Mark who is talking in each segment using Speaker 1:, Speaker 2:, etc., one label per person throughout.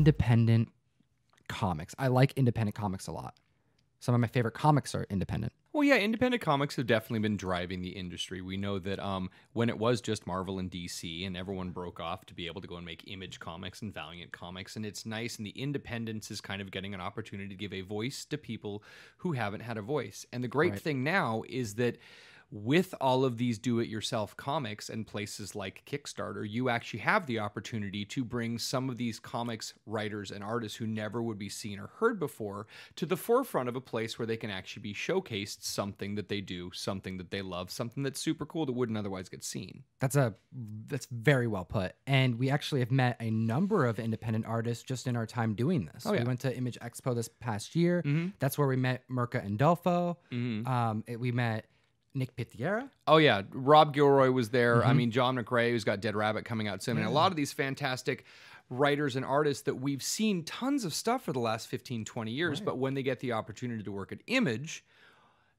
Speaker 1: independent comics. I like independent comics a lot. Some of my favorite comics are independent.
Speaker 2: Well, yeah, independent comics have definitely been driving the industry. We know that um, when it was just Marvel and DC, and everyone broke off to be able to go and make Image Comics and Valiant Comics, and it's nice, and the independence is kind of getting an opportunity to give a voice to people who haven't had a voice. And the great right. thing now is that with all of these do it yourself comics and places like Kickstarter, you actually have the opportunity to bring some of these comics writers and artists who never would be seen or heard before to the forefront of a place where they can actually be showcased something that they do, something that they love, something that's super cool that wouldn't otherwise get seen.
Speaker 1: That's a that's very well put. And we actually have met a number of independent artists just in our time doing this. Oh, yeah. We went to Image Expo this past year. Mm-hmm. That's where we met Merca and Delfo. Mm-hmm. Um, it, we met Nick Pitiera.
Speaker 2: Oh yeah, Rob Gilroy was there. Mm-hmm. I mean, John McRae, who's got Dead Rabbit coming out soon, yeah. and a lot of these fantastic writers and artists that we've seen tons of stuff for the last 15, 20 years. Right. But when they get the opportunity to work at Image,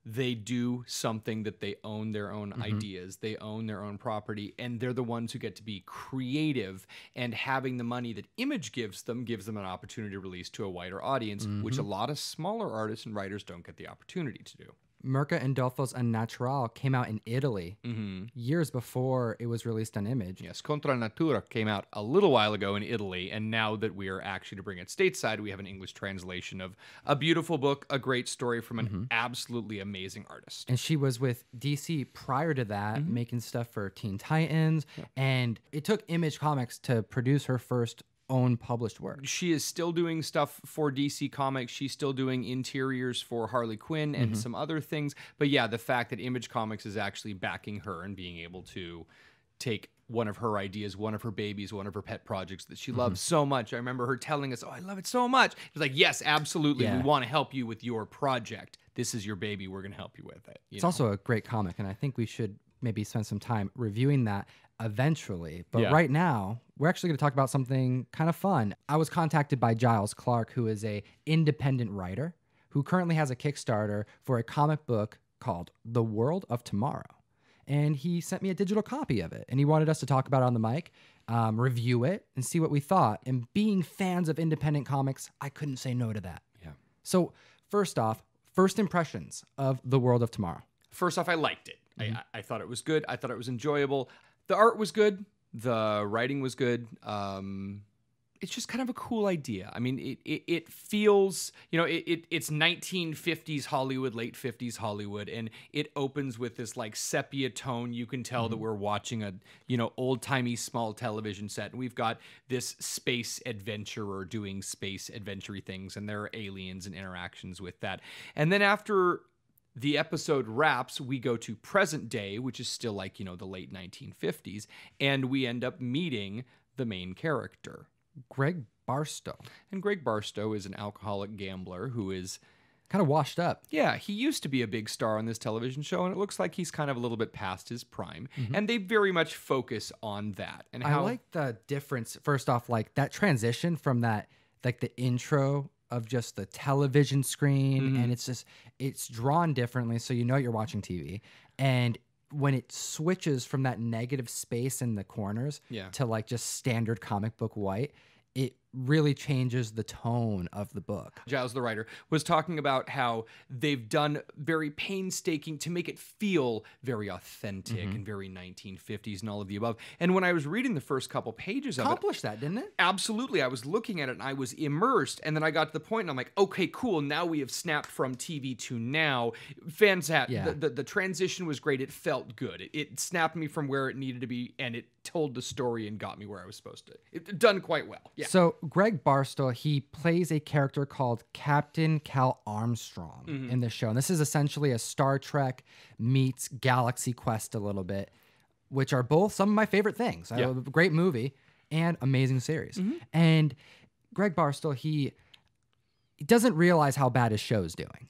Speaker 2: they do something that they own their own mm-hmm. ideas, they own their own property, and they're the ones who get to be creative. And having the money that Image gives them gives them an opportunity to release to a wider audience, mm-hmm. which a lot of smaller artists and writers don't get the opportunity
Speaker 1: to do. Merca Indolfo's Unnatural came out in Italy mm-hmm. years before it was released on Image. Yes,
Speaker 2: Contra Natura came out a little while ago in Italy, and now that we are actually to bring it stateside, we have an English translation of a beautiful book, a great story from an mm-hmm. absolutely amazing artist.
Speaker 1: And she was with DC prior to that, mm-hmm. making stuff for Teen Titans, yeah. and it took Image Comics to produce her first own published work.
Speaker 2: She is still doing stuff for DC Comics. She's still doing interiors for Harley Quinn and mm-hmm. some other things. But yeah, the fact that Image Comics is actually backing her and being able to take one of her ideas, one of her babies, one of her pet projects that she mm-hmm. loves so much. I remember her telling us, "Oh, I love it so much." It's like, "Yes, absolutely. Yeah. We want to help you with your project. This is your baby. We're going to help you with it." You it's know? also a
Speaker 1: great comic, and I think we should maybe spend some time reviewing that eventually. But yeah. right now, we're actually going to talk about something kind of fun. I was contacted by Giles Clark, who is a independent writer who currently has a Kickstarter for a comic book called The World of Tomorrow. And he sent me a digital copy of it, and he wanted us to talk about it on the mic, um, review it, and see what we thought. And being fans of independent comics, I couldn't say no to that. Yeah. So first off, first impressions of The World of Tomorrow.
Speaker 2: First off, I liked it. Mm-hmm. I, I thought it was good. I thought it was enjoyable. The art was good. The writing was good. Um, it's just kind of a cool idea. I mean, it it, it feels you know it, it, it's 1950s Hollywood, late 50s Hollywood, and it opens with this like sepia tone. You can tell mm-hmm. that we're watching a you know old timey small television set, and we've got this space adventurer doing space adventury things, and there are aliens and interactions with that. And then after the episode wraps, we go to present day, which is still like, you know, the late 1950s, and we end up meeting the main character, Greg Barstow. And Greg Barstow is an alcoholic gambler who is kind of washed up. Yeah, he used to be a big star on this television show, and it looks like he's kind of a little bit past his prime. Mm-hmm. And they very much focus on that. And how... I like
Speaker 1: the difference, first off, like that transition from that, like the intro of just the television screen mm-hmm. and it's just it's drawn differently so you know you're watching TV and when it switches from that negative space in the corners yeah. to like just standard comic book white really changes the tone of the book.
Speaker 2: Giles, the writer, was talking about how they've done very painstaking to make it feel very authentic mm-hmm. and very 1950s and all of the above. And when I was reading the first couple pages of Accomplished that, didn't it? Absolutely. I was looking at it and I was immersed. And then I got to the point and I'm like, okay, cool. Now we have snapped from TV to now. Fans had yeah. the, the, the, transition was great. It felt good. It, it, snapped me from where it needed to be and it told the story and got me where I was supposed to. It, done quite well. Yeah. So
Speaker 1: Greg Barstow, he plays a character called Captain Cal Armstrong mm-hmm. in the show. And this is essentially a Star Trek meets Galaxy Quest a little bit, which are both some of my favorite things. Yeah. great movie and amazing series. Mm-hmm. And Greg Barstow, he, he doesn't realize how bad his show's doing.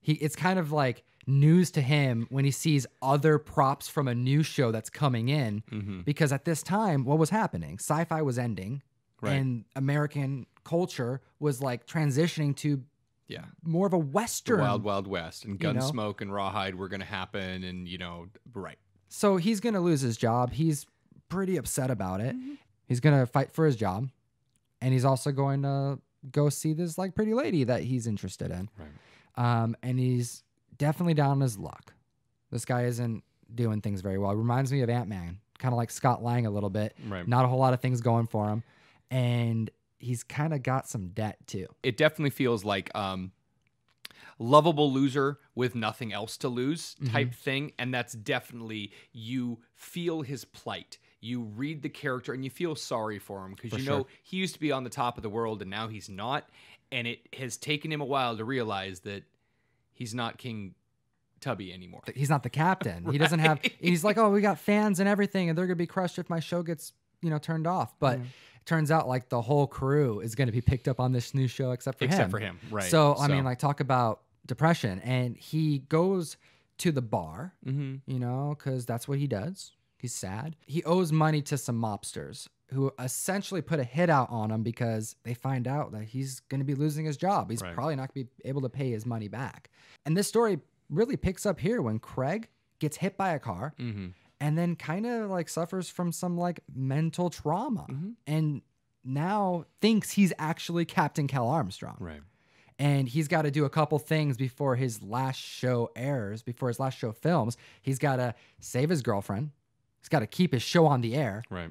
Speaker 1: He it's kind of like news to him when he sees other props from a new show that's coming in mm-hmm. because at this time what was happening sci-fi was ending right. and American culture was like transitioning to yeah more of a Western the wild
Speaker 2: wild west and gun you know? smoke and rawhide were going to happen and you know right.
Speaker 1: So he's going to lose his job. He's pretty upset about it. Mm-hmm. He's going to fight for his job, and he's also going to go see this like pretty lady that he's interested in. Right. Um, and he's definitely down on his luck. This guy isn't doing things very well. It reminds me of Ant Man, kind of like Scott Lang a little bit. Right. Not a whole lot of things going for him and he's kind of got some debt too.
Speaker 2: It definitely feels like um lovable loser with nothing else to lose mm-hmm. type mm-hmm. thing and that's definitely you feel his plight you read the character and you feel sorry for him because you sure. know he used to be on the top of the world and now he's not and it has taken him a while to realize that he's not king tubby anymore
Speaker 1: he's not the captain right. he doesn't have he's like oh we got fans and everything and they're gonna be crushed if my show gets you know turned off. But yeah. it turns out like the whole crew is going to be picked up on this new show except for except him. Except for him, right? So I so. mean, like talk about depression, and he goes to the bar, mm-hmm. you know, because that's what he does. He's sad. He owes money to some mobsters who essentially put a hit out on him because they find out that he's going to be losing his job. He's right. probably not going to be able to pay his money back. And this story really picks up here when Craig gets hit by a car mm-hmm and then kind of like suffers from some like mental trauma mm-hmm. and now thinks he's actually Captain Cal Armstrong. Right. And he's got to do a couple things before his last show airs, before his last show films. He's got to save his girlfriend. He's got to keep his show on the air. Right.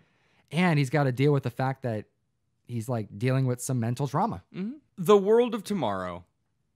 Speaker 1: And he's got to deal with the fact that he's like dealing with some mental trauma.
Speaker 2: Mm-hmm. The World of Tomorrow.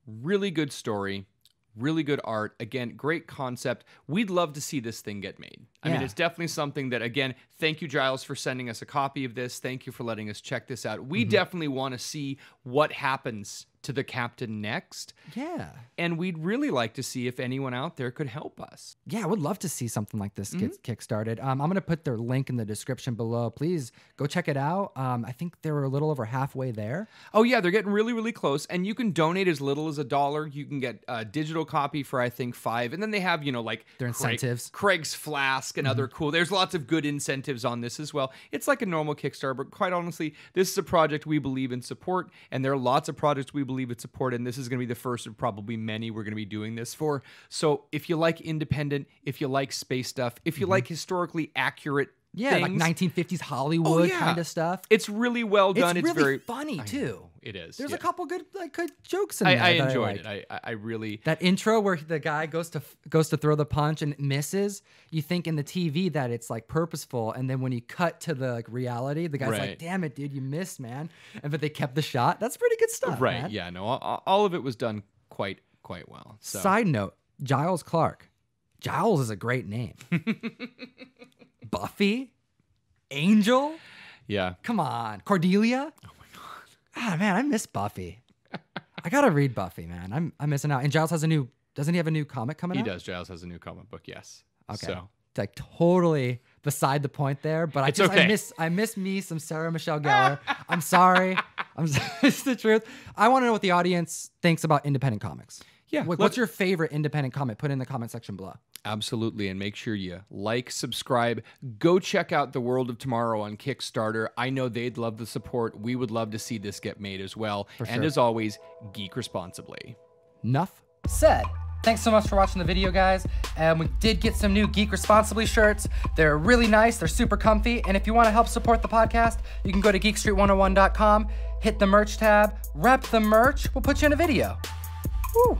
Speaker 2: Really good story really good art. Again, great concept. We'd love to see this thing get made. I yeah. mean, it's definitely something that, again, thank you, Giles, for sending us a copy of this. Thank you for letting us check this out. We mm-hmm. definitely want to see what happens to the captain next. Yeah. And we'd really like to see if anyone out there could help us.
Speaker 1: Yeah, I would love to see something like this mm-hmm. get kickstarted. Um, I'm going to put their link in the description below. Please go check it out. Um, I think they are a little over halfway there.
Speaker 2: Oh, yeah, they're getting really, really close. And you can donate as little as a dollar. You can get a digital copy for, I think, five. And then they have, you know, like their incentives, Craig, Craig's Flask and mm-hmm. other cool. There's lots of good incentives on this as well. It's like a normal Kickstarter, but quite honestly, this is a project we believe in support. And there are lots of projects we believe it's important. This is going to be the first of probably many we're going to be doing this for. So if you like independent, if you like space stuff, if you mm-hmm. like historically accurate yeah, things. like
Speaker 1: 1950s Hollywood oh, yeah. kind of stuff.
Speaker 2: It's really well done. It's, it's really very funny too it is. There's yeah. a couple good like good jokes in I, there. I enjoyed I like. it. I I really
Speaker 1: that intro where the guy goes to goes to throw the punch and misses. You think in the TV that it's like purposeful, and then when you cut to the like reality, the guy's right. like, "Damn it, dude, you missed, man!" And but they kept the shot. That's pretty good stuff. Right? Man.
Speaker 2: Yeah. No. All, all, of it was done quite quite well. So. Side
Speaker 1: note: Giles Clark. Giles is a great name. Buffy, Angel. Yeah. Come on. Cordelia. Oh, ah man, I miss Buffy. I gotta read Buffy, man. I'm I'm missing out. And Giles has a new doesn't he have a new comic coming he out? He does. Giles has a new comic book, yes. Okay. So like totally beside the point there, but I it's just okay. I miss I miss me some Sarah Michelle Gellar. I'm sorry. I'm sorry. it's the truth. I want to know what the audience thinks about independent comics. Yeah. What, what's your favorite independent comic? Put in the comment section below.
Speaker 2: Absolutely. And make sure you like, subscribe, go check out The World of Tomorrow on Kickstarter. I know they'd love the support. We would love to see this get made as well. For and sure. as always, geek responsibly.
Speaker 1: Enough said. Thanks so much for watching the video, guys. And um, we did get some new Geek Responsibly shirts. They're really nice, they're super comfy. And if you want to help support the podcast, you can go to geekstreet101.com, hit the merch tab, rep the merch. We'll put you in a video. Woo.